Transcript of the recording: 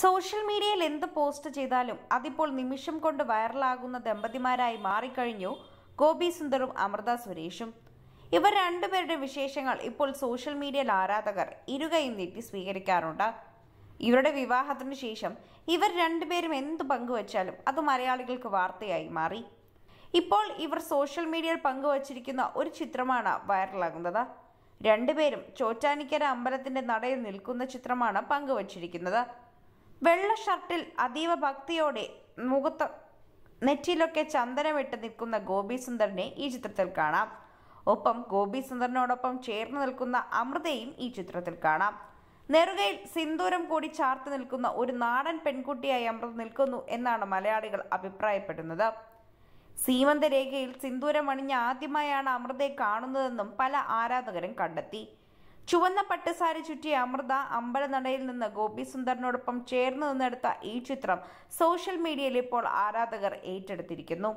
social മീഡിയയിൽ എന്ത് post ചെയ്താലും അതിപ്പോൾ നിമിഷം കൊണ്ട് വൈറലാകുന്ന ദമ്പതിമാരായി മാറിക്കഴിഞ്ഞു ഗോപി സുന്ദറും അമൃത സുരേഷും ഇവർ രണ്ടുപേരുടെ വിശേഷങ്ങൾ ഇപ്പോൾ സോഷ്യൽ മീഡിയയിൽ ആരാധകർ ഇരുകയും നീട്ടി സ്വീകരിക്കാറുണ്ട് ഇവരുടെ വിവാഹത്തിനു ശേഷം ഇവർ രണ്ടുപേരും എന്ത് പങ്കുവച്ചാലും അത് മലയാളികൾക്ക് വാർത്തയായി മാറി ഇപ്പോൾ ഇവർ സോഷ്യൽ മീഡിയയിൽ പങ്കുവച്ചിരിക്കുന്ന ഒരു ചിത്രമാണ് വൈറലാകുന്നത് രണ്ടുപേരും ചോറ്റാനിക്കര അമ്പലത്തിന്റെ നടയിൽ നിൽക്കുന്ന ചിത്രമാണ് പങ്കുവച്ചിരിക്കുന്നത് വെള്ള ഷർട്ടിൽ അതീവ ഭക്തിയോടെ മുഖത്ത് നെറ്റിയിലൊക്കെ ചന്ദനമിട്ട് നിൽക്കുന്ന ഗോപി സുന്ദറിനെ ഈ ചിത്രത്തിൽ കാണാം ഒപ്പം ഗോപി സുന്ദറിനോടൊപ്പം ചേർന്ന് നിൽക്കുന്ന അമൃതയും ഈ ചിത്രത്തിൽ കാണാം നെറുകയിൽ സിന്ദൂരം കൂടി ചാർത്ത് നിൽക്കുന്ന ഒരു നാടൻ പെൺകുട്ടിയായി അമൃത നിൽക്കുന്നു എന്നാണ് മലയാളികൾ അഭിപ്രായപ്പെടുന്നത് സീമന്തരേഖയിൽ സിന്ദൂരം അണിഞ്ഞ ആദ്യമായാണ് അമൃതയെ കാണുന്നതെന്നും പല ആരാധകരും കണ്ടെത്തി ചുവന്ന പട്ടുസാരി ചുറ്റിയ അമൃത അമ്പലനടയിൽ നിന്ന് ഗോപി സുന്ദറിനോടൊപ്പം ചേർന്ന് നിന്നെടുത്ത ഈ ചിത്രം സോഷ്യൽ മീഡിയയിൽ ഇപ്പോൾ ആരാധകർ ഏറ്റെടുത്തിരിക്കുന്നു